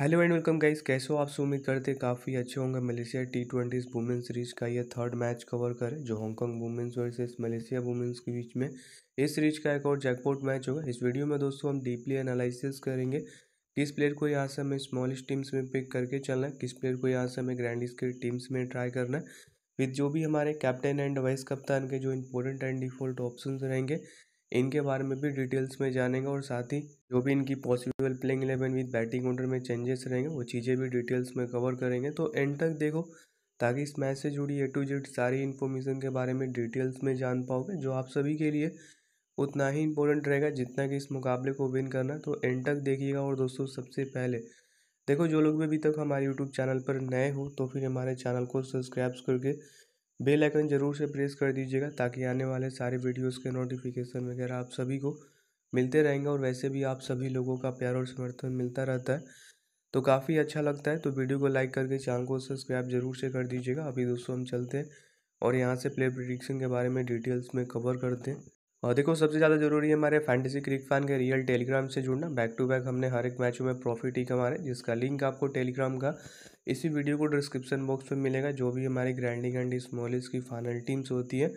hello and welcome guys कैसे हो आप से उम्मीद करते काफ़ी अच्छे होंगे Malaysia T twenty women's series का यह थर्ड मैच कवर करें जो Hong Kong women's versus Malaysia women's के बीच में इस सीरीज का एक और जैकपॉट मैच होगा इस वीडियो में दोस्तों हम डीपली एनालिसिस करेंगे किस प्लेयर को यहाँ से हमें स्मॉलेस्ट टीम्स में पिक करके चलना किस प्लेयर को यहाँ से हमें ग्रैंड के टीम्स में ट्राई करना है विद जो भी हमारे कैप्टन एंड वाइस कप्तान के जो इंपॉर्टेंट एंड डिफॉल्ट ऑप्शन रहेंगे इनके बारे में भी डिटेल्स में जानेंगे और साथ ही जो भी इनकी possible playing eleven with batting order में चेंजेस रहेंगे वो चीज़ें भी डिटेल्स में कवर करेंगे तो एंड तक देखो ताकि इस मैच से जुड़ी ए टू जेड सारी इन्फॉर्मेशन के बारे में डिटेल्स में जान पाओगे जो आप सभी के लिए उतना ही इम्पोर्टेंट रहेगा जितना कि इस मुकाबले को विन करना तो एंड तक देखिएगा और दोस्तों सबसे पहले देखो जो लोग भी अभी तक हमारे यूट्यूब चैनल पर नए हो तो फिर हमारे चैनल को सब्सक्राइब करके बेल आइकन ज़रूर से प्रेस कर दीजिएगा ताकि आने वाले सारे वीडियोस के नोटिफिकेशन वगैरह आप सभी को मिलते रहेंगे और वैसे भी आप सभी लोगों का प्यार और समर्थन मिलता रहता है तो काफ़ी अच्छा लगता है तो वीडियो को लाइक करके चैनल को सब्सक्राइब जरूर से कर दीजिएगा अभी दोस्तों हम चलते हैं और यहाँ से प्ले प्रिडिक्शन के बारे में डिटेल्स में कवर करते हैं और देखो सबसे ज़्यादा ज़रूरी है हमारे फैंटेसी क्रिक फैन के रियल टेलीग्राम से जुड़ना बैक टू बैक हमने हर एक मैचों में प्रॉफिट ही कमा रहे जिसका लिंक आपको टेलीग्राम का इसी वीडियो को डिस्क्रिप्शन बॉक्स में मिलेगा जो भी हमारी ग्रैंडी एंड स्मॉलिस की फाइनल टीम्स होती है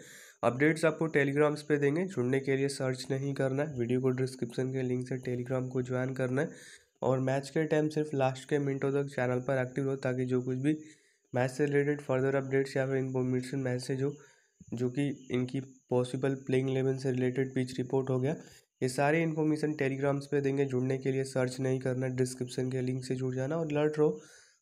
अपडेट्स आपको टेलीग्राम्स पे देंगे जुड़ने के लिए सर्च नहीं करना है वीडियो को डिस्क्रिप्शन के लिंक से टेलीग्राम को ज्वाइन करना है और मैच के टाइम सिर्फ लास्ट के मिनटों तक चैनल पर एक्टिव रहो ताकि जो कुछ भी मैच से रिलेटेड फर्दर अपडेट्स या फिर इन्फॉर्मेशन मैसेज हो जो जो कि इनकी पॉसिबल प्लेइंग इलेवन से रिलेटेड पिच रिपोर्ट हो गया ये सारे इन्फॉर्मेशन टेलीग्राम्स पे देंगे जुड़ने के लिए सर्च नहीं करना डिस्क्रिप्शन के लिंक से जुड़ जाना और अलर्ट रहो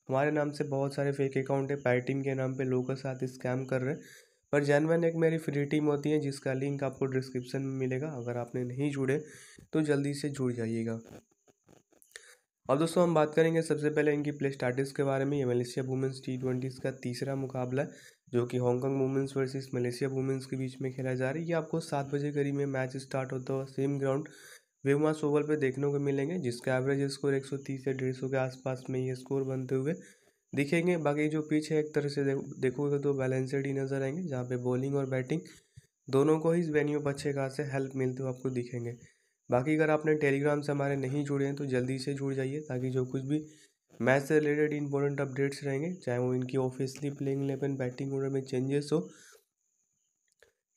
हमारे नाम से बहुत सारे फेक अकाउंट है पाई टीम के नाम पे लोगों के साथ स्कैम कर रहे हैं पर जैनवन एक मेरी फ्री टीम होती है जिसका लिंक आपको डिस्क्रिप्शन में मिलेगा अगर आपने नहीं जुड़े तो जल्दी से जुड़ जाइएगा और दोस्तों हम बात करेंगे सबसे पहले इनकी प्ले स्टार्टिस के बारे में ये मलेशिया वुमेंस टी ट्वेंटीज़ का तीसरा मुकाबला जो कि Hong Kong women's versus Malaysia women's के बीच में खेला जा रहा है ये आपको सात बजे करीब में मैच स्टार्ट होता है सेम ग्राउंड वे मास सोबल पर देखने को मिलेंगे जिसका एवरेज स्कोर तीस या डेढ़ के आसपास में ये स्कोर बनते हुए दिखेंगे बाकी जो पिच है एक तरह से देखोगे तो बैलेंसेड ही नज़र आएंगे जहाँ पे बॉलिंग और बैटिंग दोनों को ही इस वेन्यू पर अच्छे खास से हेल्प मिलते हुए आपको दिखेंगे बाकी अगर आपने टेलीग्राम से हमारे नहीं जुड़े हैं तो जल्दी से जुड़ जाइए ताकि जो कुछ भी मैच से रिलेटेड इंपॉर्टेंट अपडेट्स रहेंगे चाहे वो इनकी officially playing eleven batting order में चेंजेस हो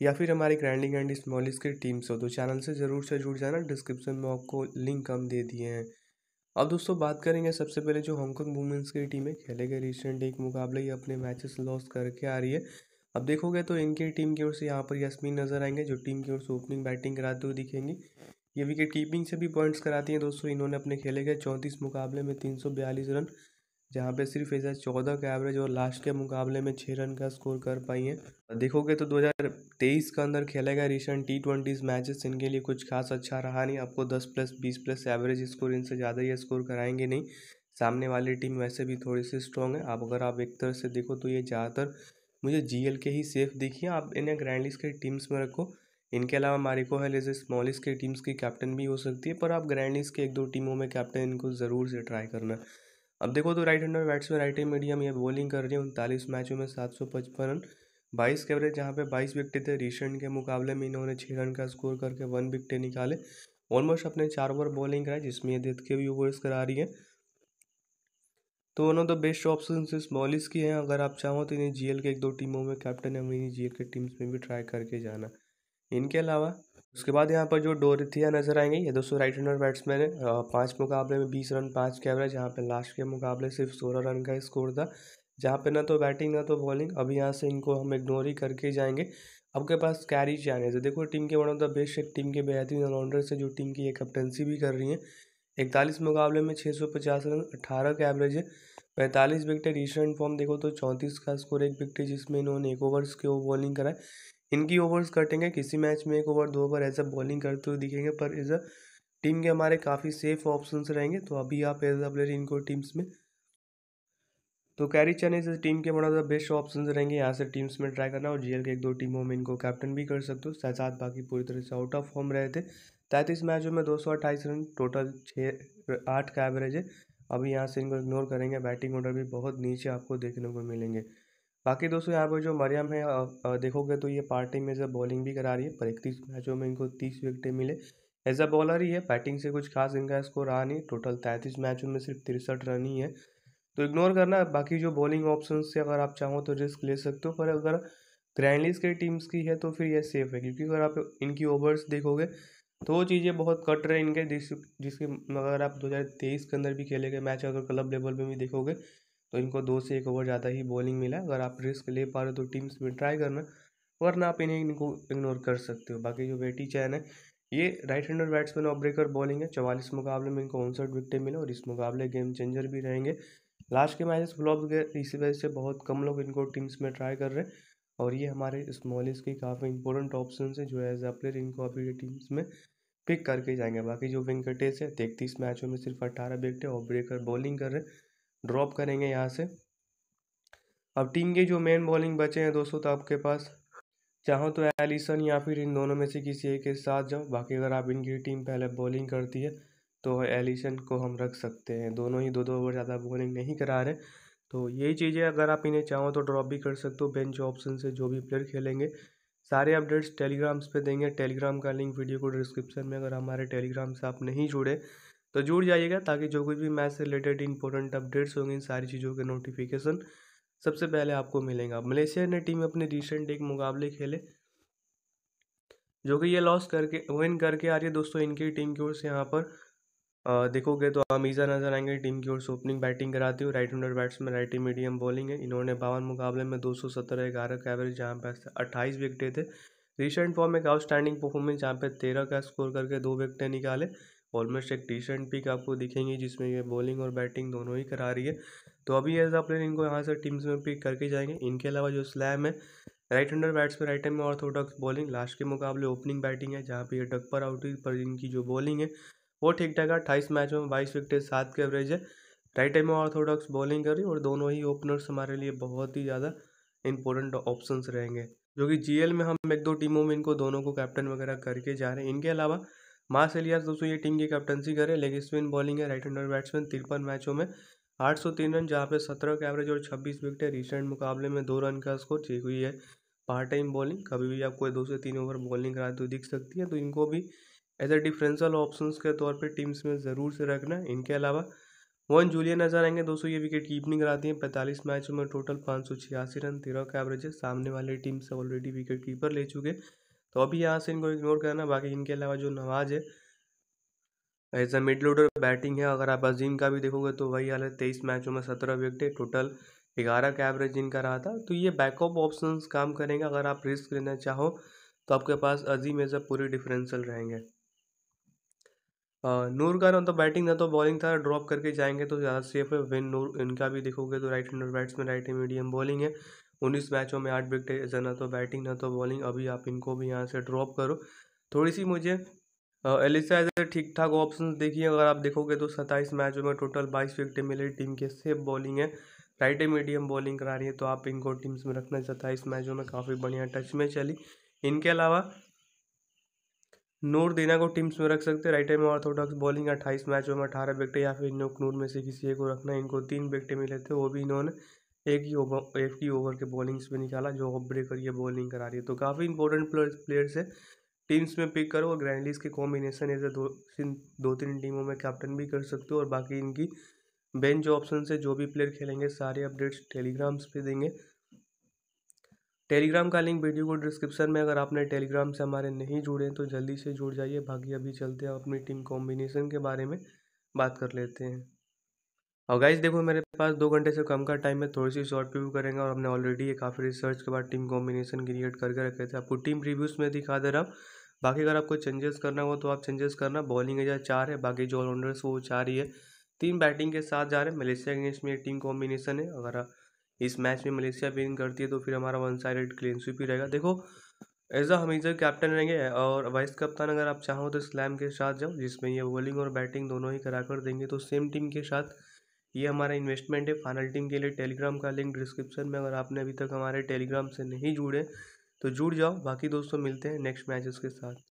या फिर हमारे ग्रैंडिंग एंड स्मॉलिस टीम से हो तो चैनल से ज़रूर से जुड़ जाना डिस्क्रिप्शन में आपको लिंक हम दे दिए हैं अब दोस्तों बात करेंगे सबसे पहले जो हांगकॉन्ग वुमेंस की टीम है खेले गए रिसेंट एक मुकाबले ही अपने मैचेस लॉस करके आ रही है अब देखोगे तो इनके टीम की ओर से यहाँ पर यस्मीन नज़र आएंगे जो टीम की ओर से ओपनिंग बैटिंग कराते हुए दिखेंगी ये विकेट कीपिंग से भी पॉइंट्स कराती हैं दोस्तों इन्होंने अपने खेले गए चौंतीस मुकाबले में तीन रन जहाँ पे सिर्फ ऐसा चौदह का एवरेज और लास्ट के मुकाबले में छः रन का स्कोर कर पाई हैं देखोगे तो हजार तेईस के अंदर खेलेगा रिसेंट टी ट्वेंटीज़ मैचेस इनके लिए कुछ खास अच्छा रहा नहीं आपको दस प्लस बीस प्लस एवरेज स्कोर इनसे ज़्यादा ही स्कोर कराएंगे नहीं सामने वाली टीम वैसे भी थोड़ी सी स्ट्रॉन्ग है आप अगर आप एक तरह से देखो तो ये ज़्यादातर मुझे जी के ही सेफ दिखिए आप इन्हें ग्रैंड लिस्ट के टीम्स में रखो इनके अलावा मारिको लेजे स्मॉलिस के टीम्स की कैप्टन भी हो सकती है पर आप ग्रैंड लिस्ट के एक दो टीमों में कैप्टन इनको ज़रूर से ट्राई करना अब देखो तो right hander batsman right and medium ये बॉलिंग कर रही है उनतालीस मैचों में सात सौ पचपन रन बाईस के एवरेज जहाँ पे बाईस विकटे थे रिसेंट के मुकाबले में इन्होंने छः रन का स्कोर करके वन विकटे निकाले ऑलमोस्ट अपने चार ओवर बॉलिंग कराए जिसमें ये देख के भी ओवर्स करा रही है तो one of the best option इस मॉलिस की हैं अगर आप चाहो तो इन्हें जीएल के एक दो टीमों में कैप्टन है वहीं जीएल के टीम्स में भी ट्राई करके जाना इनके अलावा उसके बाद यहाँ पर जो डोरिथिया नजर आएंगे ये दोस्तों राइट हैंडर बैट्समैन है पाँच मुकाबले में बीस रन पाँच के एवरेज यहाँ पे लास्ट के मुकाबले सिर्फ सोलह रन का स्कोर था जहाँ पे ना तो बैटिंग ना तो बॉलिंग अभी यहाँ से इनको हम इग्नोर ही करके जाएंगे जाएंगे आपके पास कैरी चैन है तो देखो टीम के वन ऑफ द बेस्ट एक टीम के बेहतरीन ऑलराउंडर्स है जो टीम की ये कैप्टनसी भी कर रही हैं इकतालीस मुकाबले में छः सौ पचास रन अट्ठारह का एवरेज है पैंतालीस विकेट रिसेंट फॉर्म देखो तो चौंतीस का स्कोर एक विकेट जिसमें इन्होंने एक ओवर्स के बॉलिंग कराए इनकी ओवर्स कटेंगे किसी मैच में एक ओवर दो ओवर एज अ बॉलिंग करते हुए दिखेंगे पर एज अ टीम के हमारे काफ़ी सेफ ऑप्शन रहेंगे तो अभी आप एज अ प्लेयर इनको टीम्स में तो कैरी चैन इस टीम के one of the best option रहेंगे यहाँ से टीम्स में ट्राई करना और जीएल के एक दो टीमों में इनको कैप्टन भी कर सकते हो साथ साथ बाकी पूरी तरह से आउट ऑफ फॉर्म रहे थे तैंतीस मैचों में दो सौ अट्ठाईस रन टोटल छः आठ का एवरेज है अभी यहाँ से इनको इग्नोर करेंगे बैटिंग ऑर्डर भी बहुत नीचे आपको देखने को मिलेंगे बाकी दोस्तों यहाँ पर जो मरियम है देखोगे तो ये पार्टी में जब बॉलिंग भी करा रही है पर इकतीस मैचों में इनको तीस विकटें मिले एज अ बॉलर ही है बैटिंग से कुछ खास इनका स्कोर रहा नहीं टोटल तैंतीस मैचों में सिर्फ तिरसठ रन ही है तो इग्नोर करना बाकी जो बॉलिंग ऑप्शन से अगर आप चाहो तो रिस्क ले सकते हो पर अगर ग्रैंडलीस के टीम्स की है तो फिर यह सेफ है क्योंकि अगर आप इनकी ओवर्स देखोगे तो वो चीज़ें बहुत कट रहे हैं इनके जिस जिसके अगर आप 2023 के अंदर भी खेले गए मैच अगर क्लब लेवल में भी देखोगे तो इनको दो से एक ओवर ज़्यादा ही बॉलिंग मिला अगर आप रिस्क ले पा रहे हो तो टीम्स में ट्राई करना वरना आप इन्हें इनको इग्नोर कर सकते हो बाकी जो बेटी चैन है ये right hander batsman off breaker bowling है चवालीस मुकाबले में इनको उनसठ विकटें मिले और इस मुकाबले गेम चेंजर भी रहेंगे लास्ट के मैचेस फ्लॉप गए इसी वजह से बहुत कम लोग इनको टीम्स में ट्राई कर रहे हैं और ये हमारे स्मॉलिस के काफ़ी इंपॉर्टेंट ऑप्शन है जो एज अ प्लेयर इनको अभी टीम्स में पिक करके जाएंगे बाकी जो वेंकटेश है तैतीस मैचों में सिर्फ अट्ठारह विकेट है और ब्रेकर बॉलिंग कर रहे ड्रॉप करेंगे यहाँ से अब टीम के जो मेन बॉलिंग बचे हैं दोस्तों तो आपके पास चाहो तो एलिसन या फिर इन दोनों में से किसी एक के साथ जाओ बाकी अगर आप इनकी टीम पहले बॉलिंग करती है तो एलिसन को हम रख सकते हैं दोनों ही दो दो ओवर ज़्यादा बॉलिंग नहीं करा रहे तो यही चीज़ें अगर आप इन्हें चाहो तो ड्रॉप भी कर सकते हो बेंच ऑप्शन से जो भी प्लेयर खेलेंगे सारे अपडेट्स टेलीग्राम्स पे देंगे टेलीग्राम का लिंक वीडियो को डिस्क्रिप्शन में अगर हमारे टेलीग्राम से आप नहीं जुड़े तो जुड़ जाइएगा ताकि जो कुछ भी मैच से रिलेटेड इंपॉर्टेंट अपडेट्स होंगे इन सारी चीज़ों के नोटिफिकेशन सबसे पहले आपको मिलेगा मलेशिया ने टीम अपने रिसेंट एक मुकाबले खेले जो कि ये लॉस करके विन करके आ रही है दोस्तों इनकी टीम की ओर से यहाँ पर देखोगे तो अमीजा नजर आएंगे टीम की ओर से ओपनिंग बैटिंग कराती हूँ right hander batsman right medium bowling है इन्होंने बावन मुकाबले में दो सौ सत्रह ग्यारह का एवरेज जहाँ पे अट्ठाईस विकटे थे रिसेंट फॉर्म एक आउटस्टैंडिंग परफॉर्मेंस जहाँ पे तेरह का स्कोर करके दो विकटे निकाले ऑलमोस्ट एक रिसेंट पिक आपको दिखेंगी जिसमें ये बॉलिंग और बैटिंग दोनों ही करा रही है तो अभी एज आप इनको यहाँ से टीम्स में पिक करके जाएंगे इनके अलावा जो स्लैम है right bats batsman right hand में ऑर्थोडॉक्स बॉलिंग लास्ट के मुकाबले ओपनिंग बैटिंग है जहाँ पे ये डक पर आउट पर इनकी जो बॉलिंग है वो ठीक ठाक है अट्ठाईस मैचों में बाईस विकेट सात के एवरेज है राइट टाइम में ऑर्थोडॉक्स बॉलिंग कर रही और दोनों ही ओपनर्स हमारे लिए बहुत ही ज़्यादा इंपॉर्टेंट ऑप्शंस रहेंगे जो कि जीएल में हम एक दो टीमों में इनको दोनों को कैप्टन वगैरह करके जा रहे हैं इनके अलावा मार्स एलियास दोस्तों ये टीम की कैप्टनसी करे लेग स्पिन बॉलिंग है राइट हैंडर बैट्समैन तिरपन मैचों में 803 रन जहाँ पे 17 का एवरेज और 26 विकेट है रिसेंट मुकाबले में दो रन का स्कोर ठीक हुई है पार्ट टाइम बॉलिंग कभी भी आप कोई दो से तीन ओवर बॉलिंग कराते हुए दिख सकती है तो इनको भी एज ए डिफरेंशियल ऑप्शंस के तौर पे टीम्स में ज़रूर से रखना इनके अलावा वन जूलियन नजर आएंगे दोस्तों ये विकेट कीपनिंग कराती हैं पैंतालीस मैचों में टोटल पाँच सौ छियासी रन तेरह का एवरेज है सामने वाले टीम से ऑलरेडी विकेट कीपर ले चुके तो अभी यहाँ से इनको इग्नोर करना बाकी इनके अलावा जो नवाज है as a middle order batting है अगर आप अजीम का भी देखोगे तो वही हाल है तेईस मैचों में सत्रह विकेट टोटल ग्यारह का एवरेज इनका रहा था तो ये बैकअप ऑप्शन काम करेंगे अगर आप रिस्क लेना चाहो तो आपके पास अजीम एज अ पूरे डिफरेंशियल रहेंगे का ना तो बैटिंग ना तो बॉलिंग था ड्रॉप करके जाएंगे तो ज़्यादा सेफ है विन नूर इनका भी देखोगे तो राइट हैंडर में राइट मीडियम बॉलिंग है उन्नीस मैचों में आठ विकेट ना तो बैटिंग ना तो बॉलिंग अभी आप इनको भी यहाँ से ड्रॉप करो थोड़ी सी मुझे एलिसा एज ठीक ठाक ऑप्शन देखिए अगर आप देखोगे तो सत्ताईस मैचों में टोटल बाईस विकेटें मिले टीम के सेफ बॉलिंग है राइट मीडियम बॉलिंग करा रही है तो आप इनको टीम्स में रखना सत्ताईस मैचों में काफ़ी बढ़िया टच में चली इनके अलावा नूर दीना को टीम्स में रख सकते हैं राइट में ऑर्थोडॉक्स बॉलिंग अट्ठाईस मैचों में अठारह विकटे या फिर इनको नूर में से किसी एक को रखना इनको तीन विकटे मिले थे वो भी इन्होंने एक ही ओवर एक ही ओवर के बॉलिंग्स में निकाला जो ऑफ ब्रेकर ये बॉलिंग करा रही है तो काफ़ी इंपॉर्टेंट प्लेयर्स है टीम्स में पिक करो और ग्रैंडलीस के कॉम्बिनेशन ऐसे दो दो तीन टीमों में कैप्टन भी कर सकते हो और बाकी इनकी बेंच ऑप्शन से जो भी प्लेयर खेलेंगे सारे अपडेट्स टेलीग्राम्स पे देंगे टेलीग्राम का लिंक वीडियो को डिस्क्रिप्शन में अगर आपने टेलीग्राम से हमारे नहीं जुड़े हैं तो जल्दी से जुड़ जाइए बाकी अभी चलते हैं अपनी टीम कॉम्बिनेशन के बारे में बात कर लेते हैं और गाइज देखो मेरे पास दो घंटे से कम का टाइम है थोड़ी सी शॉर्ट रिव्यू करेंगे और हमने ऑलरेडी ये काफ़ी रिसर्च के बाद टीम कॉम्बिनेशन क्रिएट करके रखे थे आपको टीम रिव्यूज़ में दिखा दे रहा हूँ बाकी अगर आपको चेंजेस करना हो तो आप चेंजेस करना बॉलिंग एजा चार है बाकी जो ऑलराउंडर्स वो चार ही है तीन बैटिंग के साथ जा रहे हैं मलेशिया के अगेंस्ट में टीम कॉम्बिनेशन है अगर आप इस मैच में मलेशिया विन करती है तो फिर हमारा वन साइडेड क्लीन स्वीप ही रहेगा देखो एज अ हमीजा कैप्टन रहेंगे और वाइस कप्तान अगर आप चाहो तो स्लैम के साथ जाओ जिसमें ये बॉलिंग और बैटिंग दोनों ही करा कर देंगे तो सेम टीम के साथ ये हमारा इन्वेस्टमेंट है फाइनल टीम के लिए टेलीग्राम का लिंक डिस्क्रिप्शन में अगर आपने अभी तक हमारे टेलीग्राम से नहीं जुड़े तो जुड़ जाओ बाकी दोस्तों मिलते हैं नेक्स्ट मैचेस के साथ